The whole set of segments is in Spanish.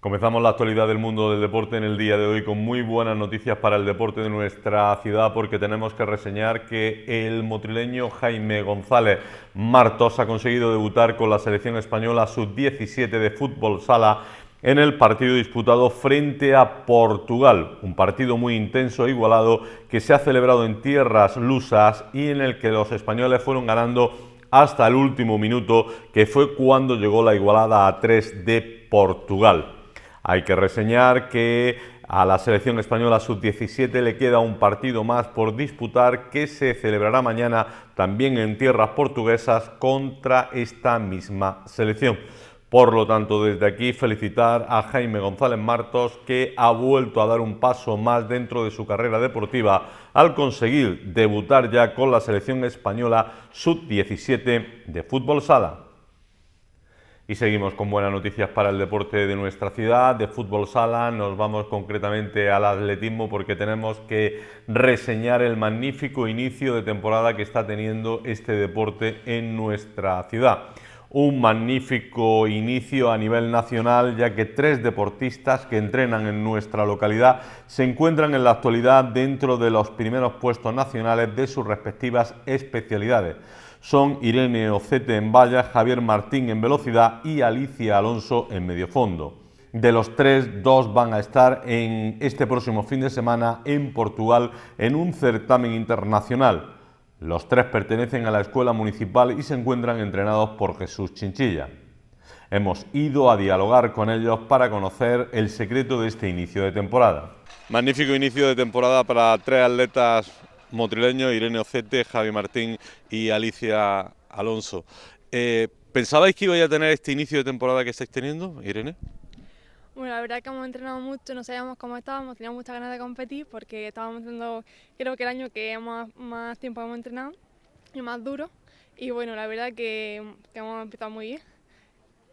Comenzamos la actualidad del mundo del deporte en el día de hoy con muy buenas noticias para el deporte de nuestra ciudad porque tenemos que reseñar que el motrileño Jaime González Martos ha conseguido debutar con la selección española sub-17 de fútbol sala en el partido disputado frente a Portugal, un partido muy intenso e igualado que se ha celebrado en tierras lusas y en el que los españoles fueron ganando hasta el último minuto, que fue cuando llegó la igualada a 3 de Portugal. Hay que reseñar que a la selección española sub-17 le queda un partido más por disputar que se celebrará mañana también en tierras portuguesas contra esta misma selección. Por lo tanto, desde aquí felicitar a Jaime González Martos que ha vuelto a dar un paso más dentro de su carrera deportiva al conseguir debutar ya con la selección española sub-17 de fútbol sala. Y seguimos con buenas noticias para el deporte de nuestra ciudad, de fútbol sala. Nos vamos concretamente al atletismo porque tenemos que reseñar el magnífico inicio de temporada que está teniendo este deporte en nuestra ciudad un magnífico inicio a nivel nacional, ya que tres deportistas que entrenan en nuestra localidad se encuentran en la actualidad dentro de los primeros puestos nacionales de sus respectivas especialidades. Son Irene Ocete en vallas, Javier Martín en velocidad y Alicia Alonso en medio fondo. De los tres, dos van a estar en este próximo fin de semana en Portugal en un certamen internacional. Los tres pertenecen a la escuela municipal y se encuentran entrenados por Jesús Chinchilla. Hemos ido a dialogar con ellos para conocer el secreto de este inicio de temporada. Magnífico inicio de temporada para tres atletas motrileños, Irene Ocete, Javi Martín y Alicia Alonso. Eh, ¿Pensabais que iba a tener este inicio de temporada que estáis teniendo, Irene? Bueno, la verdad es que hemos entrenado mucho, no sabíamos cómo estábamos, teníamos muchas ganas de competir porque estábamos haciendo, creo que el año que más, más tiempo hemos entrenado y más duro. Y bueno, la verdad es que, hemos empezado muy bien.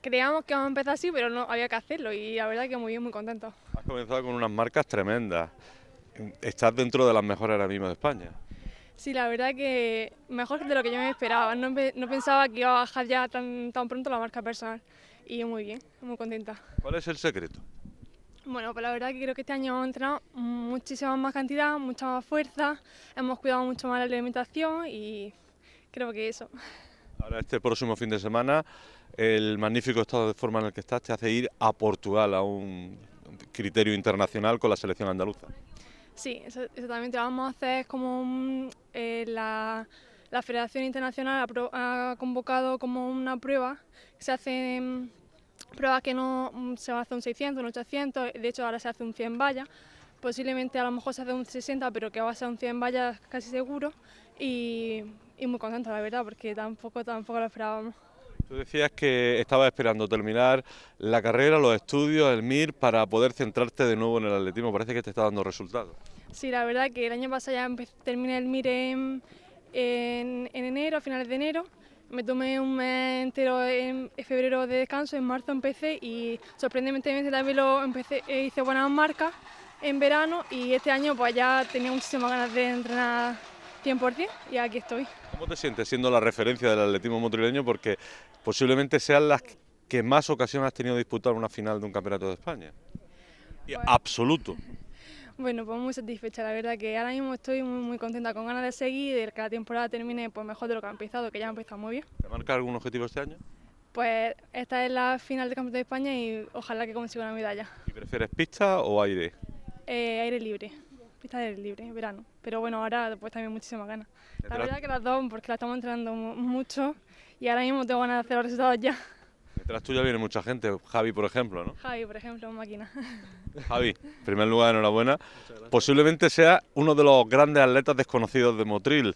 Creíamos que íbamos a empezar así, pero no había que hacerlo y la verdad es que muy bien, muy contento. Has comenzado con unas marcas tremendas. Estás dentro de las mejores ahora mismo de España. Sí, la verdad que mejor de lo que yo me esperaba. No, no pensaba que iba a bajar ya tan, tan pronto la marca personal y muy bien, muy contenta. ¿Cuál es el secreto? Bueno, pues la verdad que creo que este año hemos entrenado muchísima más cantidad, mucha más fuerza, hemos cuidado mucho más la alimentación y creo que eso. Ahora este próximo fin de semana, el magnífico estado de forma en el que estás te hace ir a Portugal, a un criterio internacional con la selección andaluza. Sí, eso exactamente. Vamos a hacer como eh, la la Federación Internacional ha, convocado como una prueba, se hace pruebas que no mm, se hace un 600, un 800, de hecho ahora se hace un 100 vallas, posiblemente a lo mejor se hace un 60, pero que va a ser un 100 vallas casi seguro y, muy contento la verdad, porque tampoco, tampoco lo esperábamos. Tú decías que estabas esperando terminar la carrera, los estudios, el MIR, para poder centrarte de nuevo en el atletismo. Parece que te está dando resultados. Sí, la verdad que el año pasado ya terminé el MIR en, en, enero, a finales de enero. Me tomé un mes entero en, febrero de descanso, en marzo empecé y sorprendentemente este también lo empecé, eh, hice buenas marcas en verano y este año pues ya tenía muchísimas ganas de entrenar 100% y aquí estoy. ¿Cómo te sientes siendo la referencia del atletismo motrileño? Porque posiblemente sean las que más ocasiones has tenido de disputar una final de un campeonato de España. Absoluto. Bueno, pues muy satisfecha, la verdad que ahora mismo estoy muy, muy contenta con ganas de seguir y de que la temporada termine pues mejor de lo que ha empezado, que ya ha empezado muy bien. ¿Te marca algún objetivo este año? Pues esta es la final del Campeonato de España y ojalá que consiga una medalla. ¿Y prefieres pista o aire? Eh, aire libre, pista de aire libre, verano. Pero bueno, ahora pues también muchísimas ganas. La verdad que las dos, porque la estamos entrenando mucho y ahora mismo tengo ganas de hacer los resultados ya. Detrás tuya viene mucha gente, Javi por ejemplo, ¿no? Javi, por ejemplo, máquina. Javi, primer lugar, enhorabuena. Posiblemente sea uno de los grandes atletas desconocidos de Motril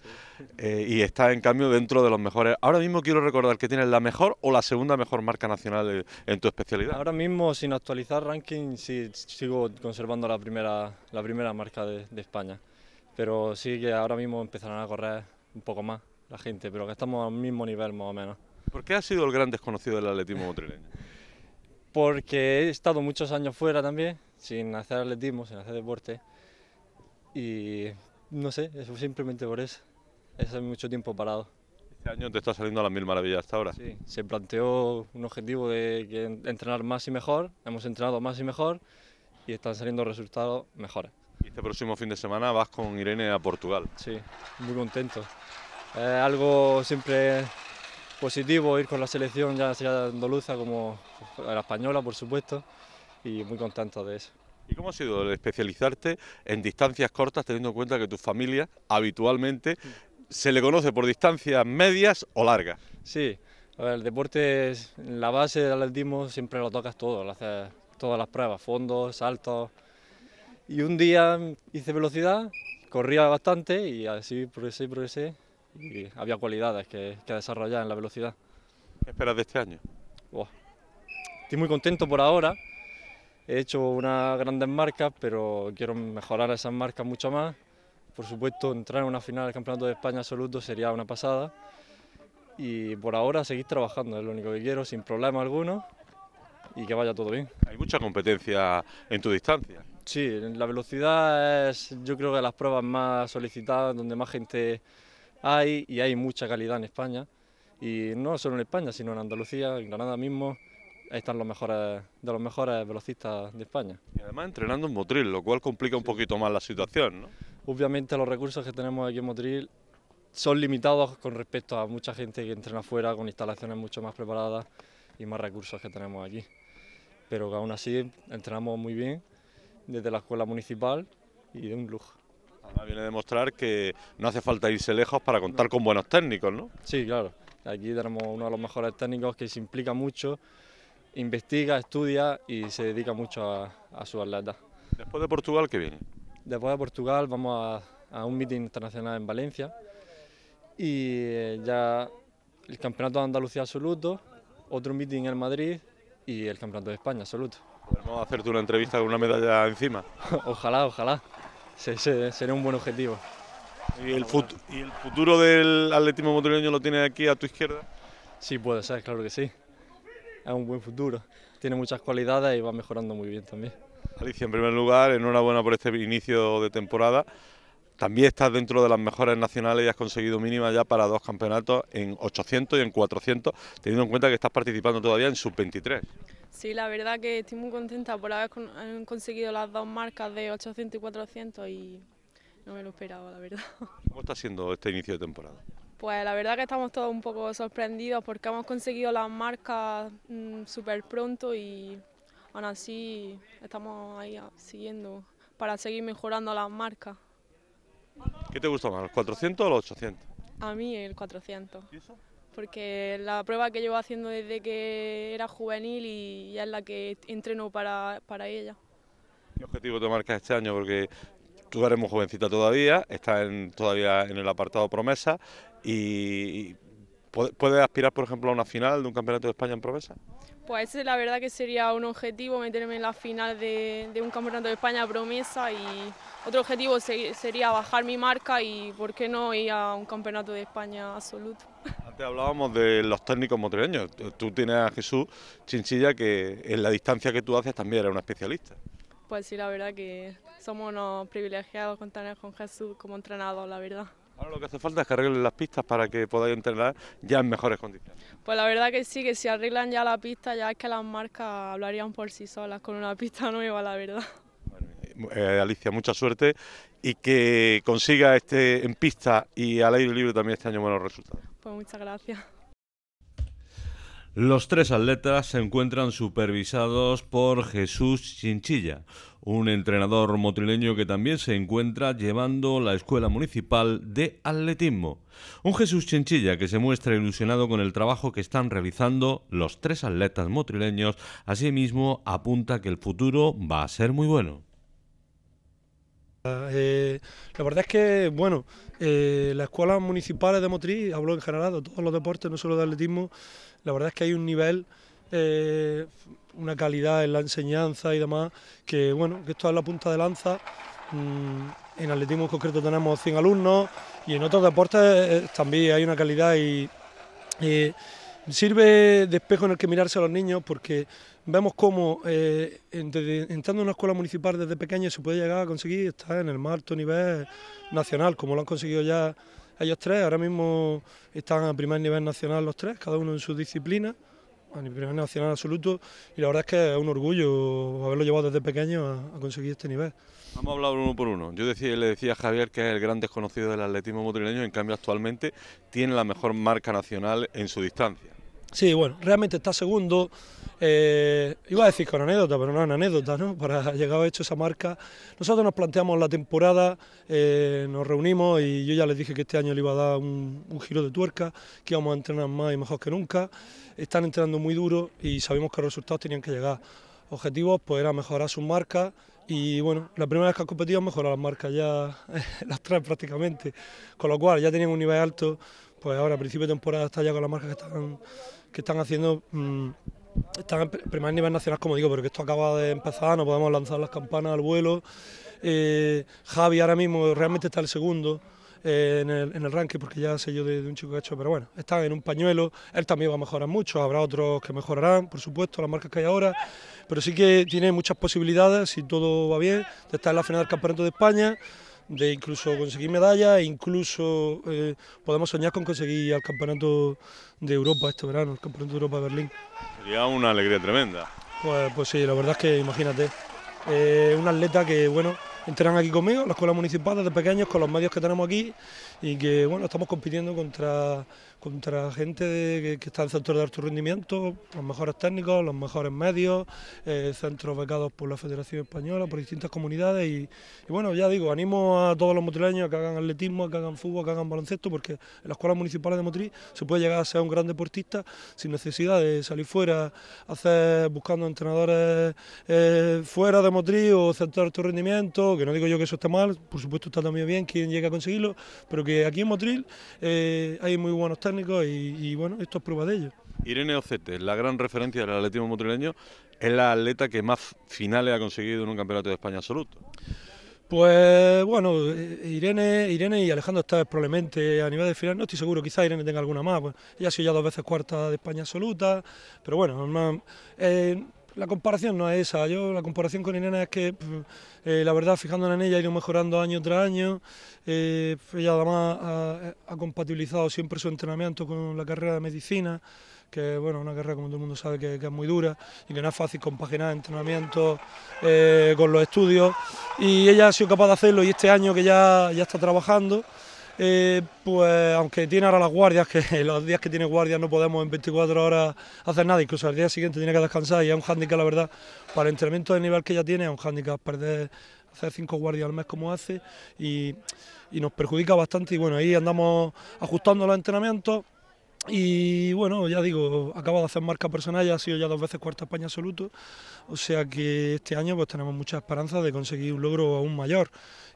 eh, y está en cambio dentro de los mejores. Ahora mismo quiero recordar que tienes la mejor o la segunda mejor marca nacional eh, en tu especialidad. Ahora mismo, sin actualizar ranking, sí sigo conservando la primera, la primera marca de, España. Pero sí que ahora mismo empezarán a correr un poco más la gente, pero que estamos al mismo nivel más o menos. ¿Por qué has sido el gran desconocido del atletismo madrileño? Porque he estado muchos años fuera también, sin hacer atletismo, sin hacer deporte. Y no sé, eso simplemente por eso. He es mucho tiempo parado. Este año te está saliendo a las mil maravillas hasta ahora. Sí, se planteó un objetivo de entrenar más y mejor. Hemos entrenado más y mejor y están saliendo resultados mejores. Y este próximo fin de semana vas con Irene a Portugal. Sí, muy contento. algo siempre positivo ir con la selección, ya sea andaluza como la española, por supuesto, y muy contento de eso. ¿Y cómo ha sido el especializarte en distancias cortas, teniendo en cuenta que tu familia habitualmente se le conoce por distancias medias o largas? Sí, el deporte, en la base del atletismo siempre lo tocas todo, lo haces todas las pruebas, fondos, saltos. Y un día hice velocidad, corría bastante y así progresé, progresé y había cualidades que, desarrollar en la velocidad. ¿Qué esperas de este año? Estoy muy contento por ahora. He hecho unas grandes marcas, pero quiero mejorar esas marcas mucho más. Por supuesto, entrar en una final del Campeonato de España absoluto sería una pasada. Y por ahora seguir trabajando, es lo único que quiero, sin problema alguno y que vaya todo bien. Hay mucha competencia en tu distancia. Sí, la velocidad es yo creo que las pruebas más solicitadas, donde más gente hay y hay mucha calidad en España y no solo en España, sino en Andalucía, en Granada mismo, están los mejores, de los mejores velocistas de España. Y además entrenando en Motril, lo cual complica un poquito más la situación, ¿no? Obviamente los recursos que tenemos aquí en Motril son limitados con respecto a mucha gente que entrena afuera con instalaciones mucho más preparadas y más recursos que tenemos aquí. Pero aún así entrenamos muy bien desde la escuela municipal y de un lujo viene a demostrar que no hace falta irse lejos para contar con buenos técnicos, ¿no? Sí, claro. Aquí tenemos uno de los mejores técnicos que se implica mucho, investiga, estudia y se dedica mucho a, su atleta. Después de Portugal, ¿qué viene? Después de Portugal vamos a, un meeting internacional en Valencia y eh, ya el Campeonato de Andalucía absoluto, otro meeting en Madrid y el Campeonato de España absoluto. ¿Podemos hacerte una entrevista con una medalla encima? ojalá, ojalá. Sí, sí, sería un buen objetivo. ¿Y el, ¿Y el futuro del atletismo Motoreño lo tienes aquí a tu izquierda? Sí, puede ser, claro que sí. Es un buen futuro. Tiene muchas cualidades y va mejorando muy bien también. Alicia, en primer lugar, enhorabuena por este inicio de temporada. También estás dentro de las mejores nacionales y has conseguido mínima ya para dos campeonatos en 800 y en 400, teniendo en cuenta que estás participando todavía en sub-23. Sí, la verdad que estoy muy contenta por haber conseguido las dos marcas de 800 y 400 y no me lo esperaba, la verdad. ¿Cómo está siendo este inicio de temporada? Pues la verdad que estamos todos un poco sorprendidos porque hemos conseguido las marcas mm, súper pronto y aún así estamos ahí siguiendo para seguir mejorando las marcas. ¿Qué te gusta más, los 400 o los 800? A mí el 400. ¿Y eso? porque la prueba que llevo haciendo desde que era juvenil y ya es la que entreno para, para ella. ¿Qué objetivo te marcas este año? Porque tú eres muy jovencita todavía, estás en, todavía en el apartado promesa y, ¿Puede aspirar, por ejemplo, a una final de un campeonato de España en Promesa? Pues la verdad que sería un objetivo meterme en la final de, un campeonato de España promesa y otro objetivo sería bajar mi marca y, ¿por qué no, ir a un campeonato de España absoluto? Antes hablábamos de los técnicos motoreños. Tú tienes a Jesús Chinchilla que en la distancia que tú haces también era un especialista. Pues sí, la verdad que somos unos privilegiados con tener con Jesús como entrenador, la verdad. Ahora lo que hace falta es que arreglen las pistas para que podáis entrenar ya en mejores condiciones. Pues la verdad que sí, que si arreglan ya la pista, ya es que las marcas hablarían por sí solas con una pista nueva, la verdad. Eh, Alicia, mucha suerte y que consiga este en pista y al aire libre también este año buenos resultados. Pues muchas gracias. Los tres atletas se encuentran supervisados por Jesús Chinchilla, un entrenador motrileño que también se encuentra llevando la Escuela Municipal de Atletismo. Un Jesús Chinchilla que se muestra ilusionado con el trabajo que están realizando los tres atletas motrileños, asimismo apunta que el futuro va a ser muy bueno. Eh, la verdad es que, bueno, eh, ...la Escuela escuelas de Motriz, hablo en general de todos los deportes, no solo de atletismo, la verdad es que hay un nivel, eh, una calidad en la enseñanza y demás, que bueno, que esto es la punta de lanza. Mm, en atletismo en concreto tenemos 100 alumnos y en otros deportes eh, también hay una calidad y sirve de espejo en el que mirarse a los niños porque vemos cómo eh, entrando en una escuela municipal desde pequeña se puede llegar a conseguir estar en el más alto nivel nacional, como lo han conseguido ya ellos tres. Ahora mismo están a primer nivel nacional los tres, cada uno en su disciplina, a nivel nacional absoluto. Y la verdad es que es un orgullo haberlo llevado desde pequeño a, conseguir este nivel. Vamos a hablar uno por uno. Yo le decía a Javier que es el gran desconocido del atletismo motrileño... en cambio actualmente tiene la mejor marca nacional en su distancia. Sí, bueno, realmente está segundo. Eh, iba a decir con anécdota, pero no es anécdota, ¿no? Para llegar a hecho esa marca. Nosotros nos planteamos la temporada, eh, nos reunimos y yo ya les dije que este año le iba a dar un, giro de tuerca, que íbamos a entrenar más y mejor que nunca. Están entrenando muy duro y sabemos que los resultados tenían que llegar. Objetivos, pues era mejorar sus marcas y bueno, la primera vez que han competido han mejorado las marcas, ya las tres prácticamente, con lo cual ya tenían un nivel alto, pues ahora a principio de temporada está ya con las marcas que están, que están haciendo... Mm, están en primer nivel nacional, como digo, porque esto acaba de empezar, no podemos lanzar las campanas al vuelo. Eh, Javi ahora mismo realmente está el segundo. Eh, en, el, en, ranking, porque ya sé yo de, un chico que ha hecho, pero bueno, está en un pañuelo, él también va a mejorar mucho, habrá otros que mejorarán, por supuesto, las marcas que hay ahora, pero sí que tiene muchas posibilidades, si todo va bien, de estar en la final del Campeonato de España, de incluso conseguir medallas, e incluso eh, podemos soñar con conseguir el Campeonato de Europa este verano, el Campeonato de Europa de Berlín. Sería una alegría tremenda. Pues, pues sí, la verdad es que imagínate, eh, un atleta que, bueno, entran aquí conmigo, en la escuela municipal desde pequeños, con los medios que tenemos aquí y que, bueno, estamos compitiendo contra contra gente que, está en centros de alto rendimiento, los mejores técnicos, los mejores medios, eh, centros becados por la Federación Española, por distintas comunidades. Y, bueno, ya digo, animo a todos los motrileños a que hagan atletismo, a que hagan fútbol, a que hagan baloncesto, porque en las escuelas municipales de Motril se puede llegar a ser un gran deportista sin necesidad de salir fuera, hacer buscando entrenadores eh, fuera de Motril o centros de alto rendimiento, que no digo yo que eso esté mal, por supuesto está también bien quien llegue a conseguirlo, pero que aquí en Motril eh, hay muy buenos técnicos y, bueno, esto es prueba de ello. Irene Ocete, la gran referencia del atletismo motrileño, es la atleta que más finales ha conseguido en un campeonato de España absoluto. Pues bueno, eh, Irene, Irene y Alejandro está probablemente a nivel de final, no estoy seguro, quizás Irene tenga alguna más, Ya pues, ha sido ya dos veces cuarta de España absoluta, pero bueno, eh, la comparación no es esa. Yo la comparación con Irene es que, eh, la verdad, fijándonos en ella, ha ido mejorando año tras año. Eh, ella además ha, compatibilizado siempre su entrenamiento con la carrera de medicina, que bueno, una carrera como todo el mundo sabe que, es muy dura y que no es fácil compaginar entrenamiento eh, con los estudios. Y ella ha sido capaz de hacerlo y este año que ya, ya está trabajando. Eh, pues aunque tiene ahora las guardias, que los días que tiene guardias no podemos en 24 horas hacer nada, incluso al día siguiente tiene que descansar y es un hándicap, la verdad, para el entrenamiento del nivel que ya tiene, es un hándicap perder hacer cinco guardias al mes como hace y, y nos perjudica bastante y bueno, ahí andamos ajustando los entrenamientos y bueno, ya digo, acabo de hacer marca personal, ya ha sido ya dos veces cuarta España absoluto, o sea que este año pues tenemos mucha esperanza de conseguir un logro aún mayor.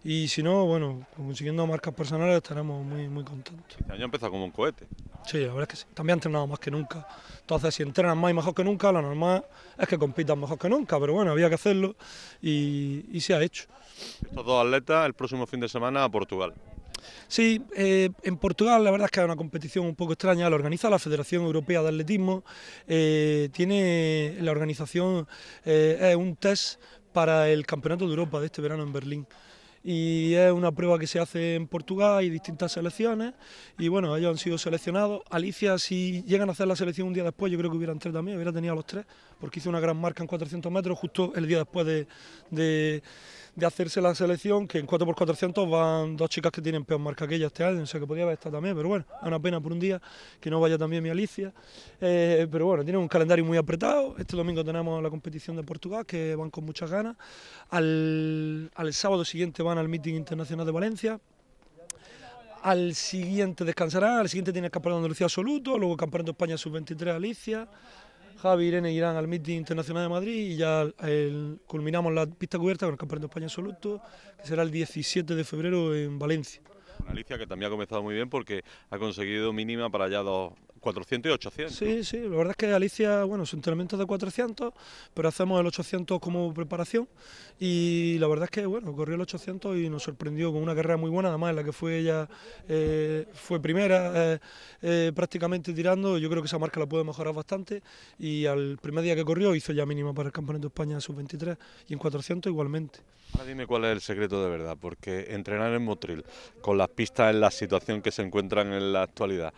Y si no, bueno, consiguiendo marcas personales estaremos muy, muy contentos. Este año empezado como un cohete. Sí, la verdad es que sí. También ha entrenado más que nunca. Entonces, si entrenan más y mejor que nunca, la normal es que compitan mejor que nunca, pero bueno, había que hacerlo y, y se ha hecho. Estos dos atletas el próximo fin de semana a Portugal. Sí, eh, en Portugal la verdad es que es una competición un poco extraña, la organiza la Federación Europea de Atletismo, eh, tiene la organización, eh, es un test para el Campeonato de Europa de este verano en Berlín y es una prueba que se hace en Portugal, hay distintas selecciones y bueno, ellos han sido seleccionados. Alicia, si llegan a hacer la selección un día después, yo creo que hubieran tres también, hubiera tenido los tres, porque hizo una gran marca en 400 metros justo el día después de, de, hacerse la selección, que en 4x400 van dos chicas que tienen peor marca que ella este año, o sea que podía haber estado también, pero bueno, es una pena por un día que no vaya también mi Alicia. Eh, pero bueno, tiene un calendario muy apretado, este domingo tenemos la competición de Portugal, que van con muchas ganas, al, al sábado siguiente van al Meeting Internacional de Valencia, al siguiente descansará, al siguiente tiene el campeonato de Andalucía absoluto, luego el campeonato de España sub-23 Alicia, Javi, Irene irán al meeting internacional de Madrid y ya culminamos la pista cubierta con el Campeonato de España absoluto, que será el 17 de febrero en Valencia. Alicia, que también ha comenzado muy bien porque ha conseguido mínima para ya dos 400 y 800. Sí, sí, la verdad es que Alicia, bueno, su entrenamiento es de 400, pero hacemos el 800 como preparación y la verdad es que, bueno, corrió el 800 y nos sorprendió con una carrera muy buena, además en la que fue ella, eh, fue primera eh, eh, prácticamente tirando, yo creo que esa marca la puede mejorar bastante y al primer día que corrió hizo ya mínima para el Campeonato de España sub-23 y en 400 igualmente. Ahora dime cuál es el secreto de verdad, porque entrenar en Motril, con las pistas en la situación que se encuentran en la actualidad,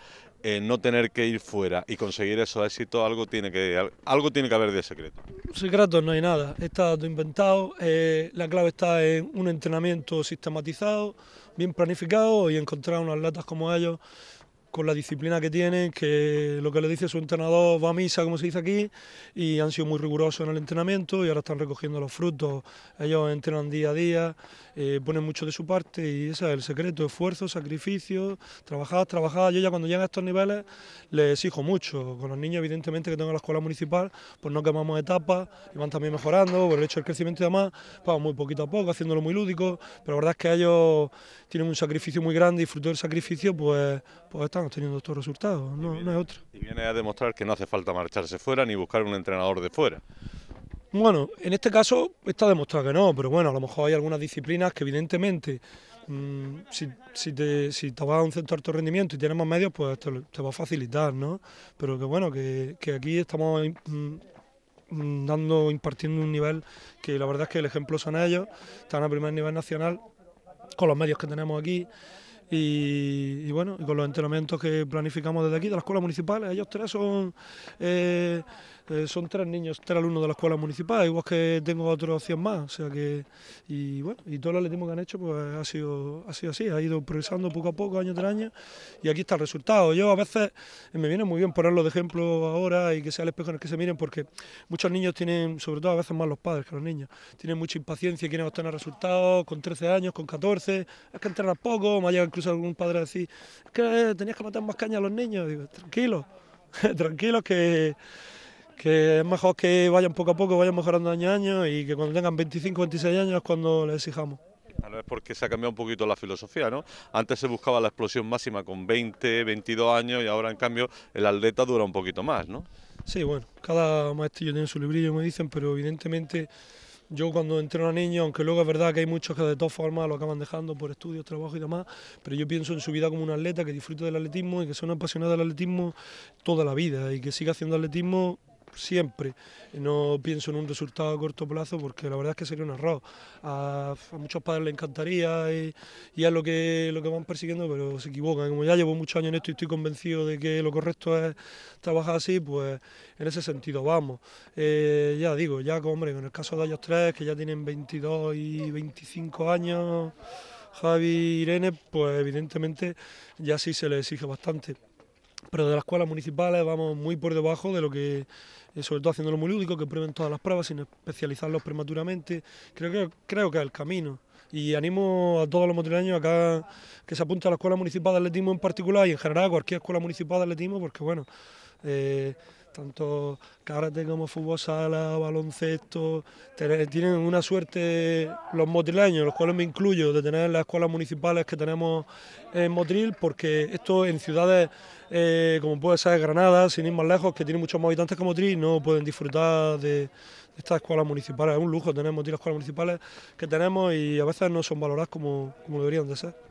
eh, no tener que ir fuera y conseguir esos éxitos, algo tiene que, algo tiene que haber de secreto. Secretos no hay nada, está todo inventado, eh, la clave está en un entrenamiento sistematizado, bien planificado y encontrar unas latas como ellos con la disciplina que tienen, que lo que les dice su entrenador va a misa, como se dice aquí, y han sido muy rigurosos en el entrenamiento y ahora están recogiendo los frutos. Ellos entrenan día a día, eh, ponen mucho de su parte y ese es el secreto, esfuerzo, sacrificio, trabajar, trabajar. Yo ya cuando llegan a estos niveles les exijo mucho. Con los niños, evidentemente, que tengo en la escuela municipal, pues no quemamos etapas y van también mejorando por el hecho del crecimiento y demás, vamos muy poquito a poco, haciéndolo muy lúdico, pero la verdad es que ellos tienen un sacrificio muy grande y fruto del sacrificio, pues, pues están teniendo estos resultados, no, no es otra. Y viene a demostrar que no hace falta marcharse fuera ni buscar un entrenador de fuera. Bueno, en este caso está demostrado que no, pero bueno, a lo mejor hay algunas disciplinas que evidentemente mm, si, te, vas a un centro de rendimiento y tienes más medios, pues te, va a facilitar, ¿no? Pero que bueno, que, aquí estamos mm, mm, dando, impartiendo un nivel que la verdad es que el ejemplo son ellos, están a primer nivel nacional con los medios que tenemos aquí. Y, bueno, con los entrenamientos que planificamos desde aquí, de la escuela municipal, ellos tres son, eh, eh, son tres niños, tres alumnos de la escuela municipal, igual que tengo otros 100 más, o sea que, y bueno, y todo el que han hecho pues ha sido, ha así, ha ido progresando poco a poco, año tras año, y aquí está el resultado. Yo a veces me viene muy bien ponerlo de ejemplo ahora y que sea el espejo en el que se miren, porque muchos niños tienen, sobre todo a veces más los padres que los niños, tienen mucha impaciencia y quieren obtener resultados con 13 años, con 14, es que entrenan poco, más incluso algún padre así que eh, tenías que matar más caña a los niños. Digo, tranquilo, tranquilos que, que es mejor que vayan poco a poco, vayan mejorando año a año y que cuando tengan 25, 26 años es cuando les exijamos. Ahora es porque se ha cambiado un poquito la filosofía, ¿no? Antes se buscaba la explosión máxima con 20, 22 años y ahora en cambio el atleta dura un poquito más, ¿no? Sí, bueno, cada maestro tiene su librillo, me dicen, pero evidentemente yo cuando entré a niños, aunque luego es verdad que hay muchos que de todas formas lo acaban dejando por estudios, trabajo y demás, pero yo pienso en su vida como un atleta que disfruta del atletismo y que sea una apasionado del atletismo toda la vida y que siga haciendo atletismo siempre. No pienso en un resultado a corto plazo porque la verdad es que sería un error. A, muchos padres les encantaría y, es lo que, lo que van persiguiendo, pero se equivocan. Como ya llevo muchos años en esto y estoy convencido de que lo correcto es trabajar así, pues en ese sentido vamos. Eh, ya digo, ya con, hombre, en el caso de ellos tres, que ya tienen 22 y 25 años, Javi y Irene, pues evidentemente ya sí se les exige bastante pero de las escuelas municipales vamos muy por debajo de lo que, eh, sobre todo haciendo lo muy lúdico, que prueben todas las pruebas sin especializarlos prematuramente. Creo que, creo que es el camino. Y animo a todos los motrileños acá que se apunte a la Escuela Municipal de Atletismo en particular y en general a cualquier escuela municipal de atletismo, porque bueno, eh, tanto que como fútbol sala, baloncesto, tienen una suerte los motrileños, los cuales me incluyo, de tener las escuelas municipales que tenemos en Motril, porque esto en ciudades eh, como puede ser Granada, sin ir más lejos, que tiene muchos más habitantes que Motril, no pueden disfrutar de estas escuelas municipales. Es un lujo tener Motril las escuelas municipales que tenemos y a veces no son valoradas como, como deberían de ser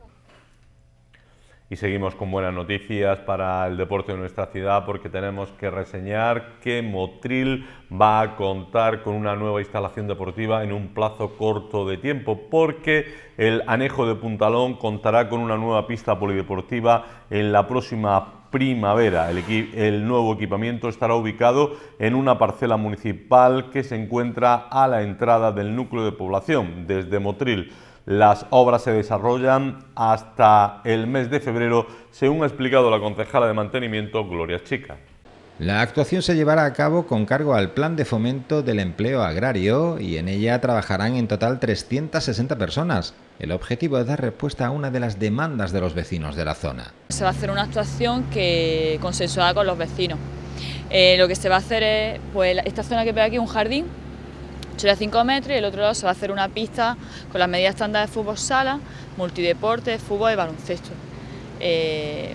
y seguimos con buenas noticias para el deporte de nuestra ciudad porque tenemos que reseñar que Motril va a contar con una nueva instalación deportiva en un plazo corto de tiempo porque el anejo de Puntalón contará con una nueva pista polideportiva en la próxima primavera. El, nuevo equipamiento estará ubicado en una parcela municipal que se encuentra a la entrada del núcleo de población, desde Motril. Las obras se desarrollan hasta el mes de febrero, según ha explicado la concejala de mantenimiento Gloria Chica. La actuación se llevará a cabo con cargo al Plan de Fomento del Empleo Agrario y en ella trabajarán en total 360 personas. El objetivo es dar respuesta a una de las demandas de los vecinos de la zona. Se va a hacer una actuación que consensuada con los vecinos. Eh, lo que se va a hacer es, pues esta zona que ve aquí, un jardín, 5 metros y el otro lado se va a hacer una pista con las medidas estándar de fútbol sala, multideporte, fútbol y baloncesto. Eh,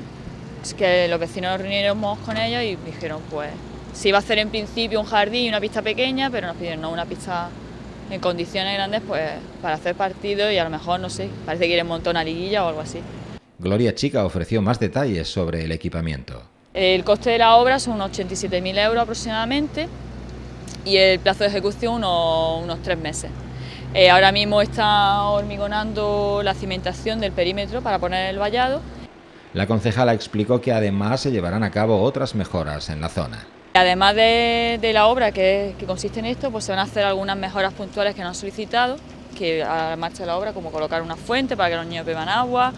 es que los vecinos nos reunimos con ellos y dijeron pues se iba a hacer en principio un jardín y una pista pequeña, pero nos pidieron una pista en condiciones grandes pues para hacer partido y a lo mejor, no sé, parece que quieren montón una liguilla o algo así. Gloria Chica ofreció más detalles sobre el equipamiento. El coste de la obra son unos 87.000 euros aproximadamente, y el plazo de ejecución unos, tres meses. Eh, ahora mismo está hormigonando la cimentación del perímetro para poner el vallado. La concejala explicó que además se llevarán a cabo otras mejoras en la zona. Además de, la obra que, consiste en esto, pues se van a hacer algunas mejoras puntuales que nos han solicitado, que a la marcha de la obra, como colocar una fuente para que los niños beban agua.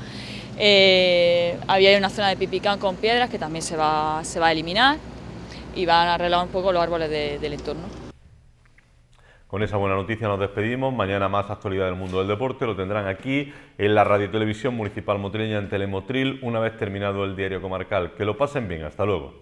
Eh, había una zona de pipicán con piedras que también se se va a eliminar y van a arreglar un poco los árboles del entorno. Con esa buena noticia nos despedimos. Mañana más actualidad del mundo del deporte lo tendrán aquí en la Radio Televisión Municipal Motrileña en Telemotril una vez terminado el diario comarcal. Que lo pasen bien. Hasta luego.